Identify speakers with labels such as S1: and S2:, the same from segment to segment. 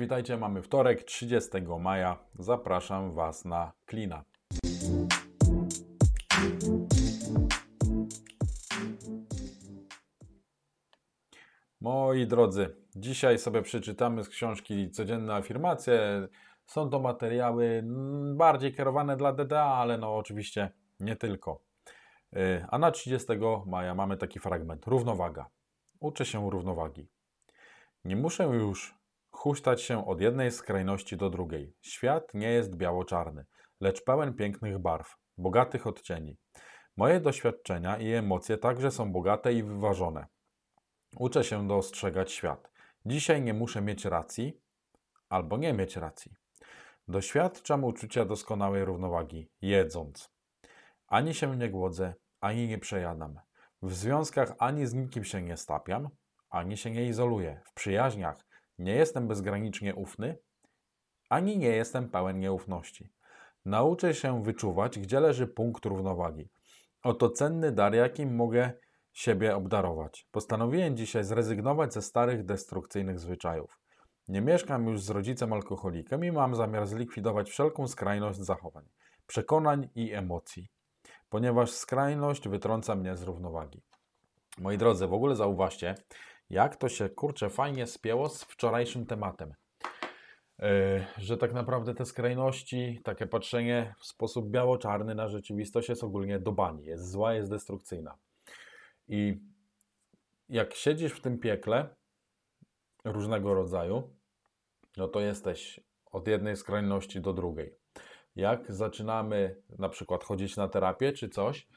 S1: witajcie. Mamy wtorek, 30 maja. Zapraszam Was na Klina. Moi drodzy, dzisiaj sobie przeczytamy z książki Codzienne afirmacje. Są to materiały mm, bardziej kierowane dla DDA, ale no oczywiście nie tylko. Y, a na 30 maja mamy taki fragment: równowaga. Uczę się równowagi. Nie muszę już huśtać się od jednej skrajności do drugiej. Świat nie jest biało-czarny, lecz pełen pięknych barw, bogatych odcieni. Moje doświadczenia i emocje także są bogate i wyważone. Uczę się dostrzegać świat. Dzisiaj nie muszę mieć racji albo nie mieć racji. Doświadczam uczucia doskonałej równowagi, jedząc. Ani się nie głodzę, ani nie przejadam. W związkach ani z nikim się nie stapiam, ani się nie izoluję. W przyjaźniach nie jestem bezgranicznie ufny, ani nie jestem pełen nieufności. Nauczę się wyczuwać, gdzie leży punkt równowagi. Oto cenny dar, jakim mogę siebie obdarować. Postanowiłem dzisiaj zrezygnować ze starych, destrukcyjnych zwyczajów. Nie mieszkam już z rodzicem alkoholikiem i mam zamiar zlikwidować wszelką skrajność zachowań, przekonań i emocji, ponieważ skrajność wytrąca mnie z równowagi. Moi drodzy, w ogóle zauważcie, jak to się kurczę fajnie spięło z wczorajszym tematem. E, że tak naprawdę te skrajności, takie patrzenie w sposób biało-czarny na rzeczywistość jest ogólnie do bani, jest zła, jest destrukcyjna. I jak siedzisz w tym piekle różnego rodzaju, no to jesteś od jednej skrajności do drugiej. Jak zaczynamy na przykład chodzić na terapię czy coś,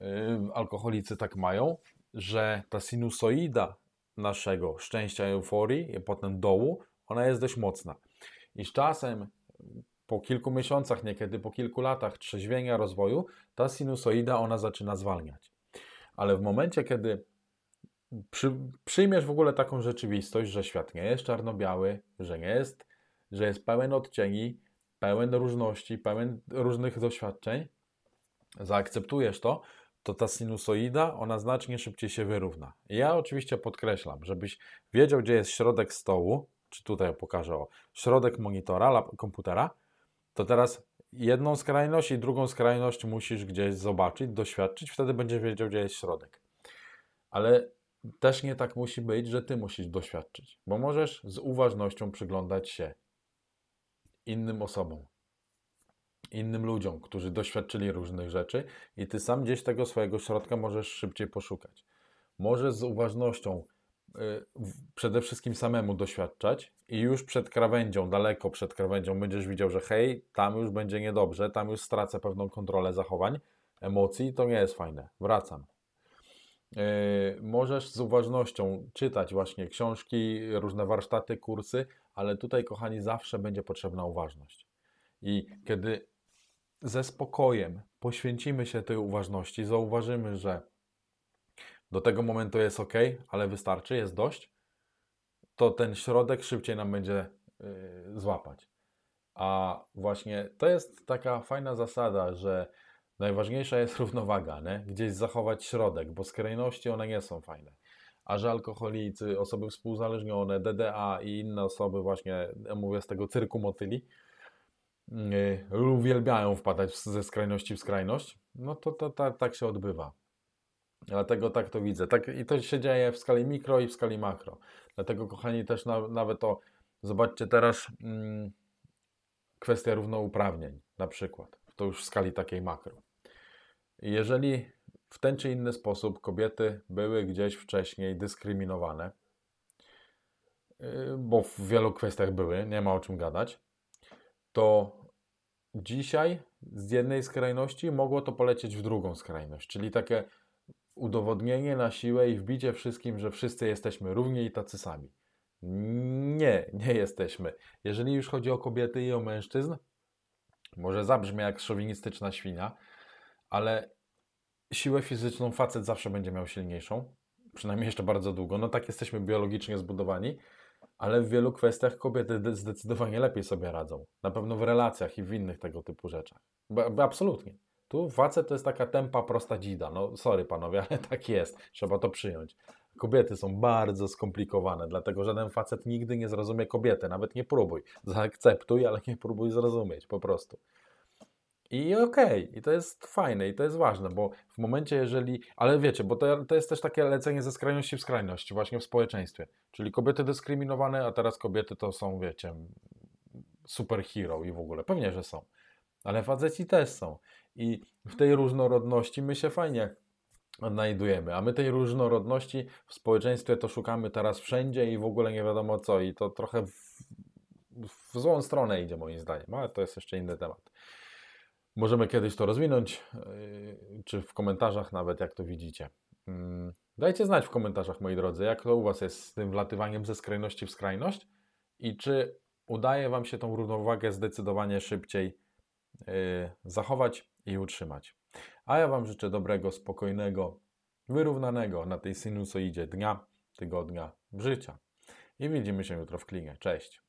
S1: yy, alkoholicy tak mają, że ta sinusoida naszego szczęścia, euforii, i potem dołu, ona jest dość mocna. I z czasem, po kilku miesiącach, niekiedy po kilku latach trzeźwienia, rozwoju, ta sinusoida ona zaczyna zwalniać. Ale w momencie, kiedy przy, przyjmiesz w ogóle taką rzeczywistość, że świat nie jest czarno-biały, że nie jest, że jest pełen odcieni, pełen różności, pełen różnych doświadczeń, zaakceptujesz to, to ta sinusoida, ona znacznie szybciej się wyrówna. Ja oczywiście podkreślam, żebyś wiedział, gdzie jest środek stołu, czy tutaj pokażę, o, środek monitora, lab, komputera, to teraz jedną skrajność i drugą skrajność musisz gdzieś zobaczyć, doświadczyć, wtedy będziesz wiedział, gdzie jest środek. Ale też nie tak musi być, że ty musisz doświadczyć, bo możesz z uważnością przyglądać się innym osobom, innym ludziom, którzy doświadczyli różnych rzeczy i ty sam gdzieś tego swojego środka możesz szybciej poszukać. Możesz z uważnością y, przede wszystkim samemu doświadczać i już przed krawędzią, daleko przed krawędzią będziesz widział, że hej, tam już będzie niedobrze, tam już stracę pewną kontrolę zachowań, emocji, to nie jest fajne. Wracam. Y, możesz z uważnością czytać właśnie książki, różne warsztaty, kursy, ale tutaj, kochani, zawsze będzie potrzebna uważność. I kiedy ze spokojem poświęcimy się tej uważności, zauważymy, że do tego momentu jest ok, ale wystarczy, jest dość, to ten środek szybciej nam będzie yy, złapać. A właśnie to jest taka fajna zasada, że najważniejsza jest równowaga, nie? gdzieś zachować środek, bo skrajności one nie są fajne. A że alkoholicy, osoby współzależnione, DDA i inne osoby, właśnie mówię z tego cyrku motyli, Y, uwielbiają wpadać ze skrajności w skrajność, no to, to, to tak się odbywa. Dlatego tak to widzę. Tak, I to się dzieje w skali mikro i w skali makro. Dlatego, kochani, też na, nawet to zobaczcie teraz mm, kwestię równouprawnień, na przykład. To już w skali takiej makro. Jeżeli w ten czy inny sposób kobiety były gdzieś wcześniej dyskryminowane, y, bo w wielu kwestiach były, nie ma o czym gadać, to dzisiaj z jednej skrajności mogło to polecieć w drugą skrajność, czyli takie udowodnienie na siłę i wbicie wszystkim, że wszyscy jesteśmy równi i tacy sami. Nie, nie jesteśmy. Jeżeli już chodzi o kobiety i o mężczyzn, może zabrzmie jak szowinistyczna świnia, ale siłę fizyczną facet zawsze będzie miał silniejszą, przynajmniej jeszcze bardzo długo. No tak jesteśmy biologicznie zbudowani ale w wielu kwestiach kobiety zdecydowanie lepiej sobie radzą. Na pewno w relacjach i w innych tego typu rzeczach. Bo, bo absolutnie. Tu facet to jest taka tempa prosta dzida. No sorry panowie, ale tak jest. Trzeba to przyjąć. Kobiety są bardzo skomplikowane, dlatego żaden facet nigdy nie zrozumie kobiety, nawet nie próbuj. Zaakceptuj, ale nie próbuj zrozumieć, po prostu. I okej, okay, i to jest fajne, i to jest ważne, bo w momencie, jeżeli. Ale wiecie, bo to, to jest też takie lecenie ze skrajności w skrajność, właśnie w społeczeństwie. Czyli kobiety dyskryminowane, a teraz kobiety to są, wiecie, superhero i w ogóle. Pewnie, że są. Ale faceci też są. I w tej różnorodności my się fajnie odnajdujemy. A my tej różnorodności w społeczeństwie to szukamy teraz wszędzie i w ogóle nie wiadomo co. I to trochę w, w złą stronę idzie, moim zdaniem, ale to jest jeszcze inny temat. Możemy kiedyś to rozwinąć, yy, czy w komentarzach nawet, jak to widzicie. Mm, dajcie znać w komentarzach, moi drodzy, jak to u Was jest z tym wlatywaniem ze skrajności w skrajność i czy udaje Wam się tą równowagę zdecydowanie szybciej yy, zachować i utrzymać. A ja Wam życzę dobrego, spokojnego, wyrównanego na tej sinusoidzie dnia, tygodnia, życia. I widzimy się jutro w klinie. Cześć!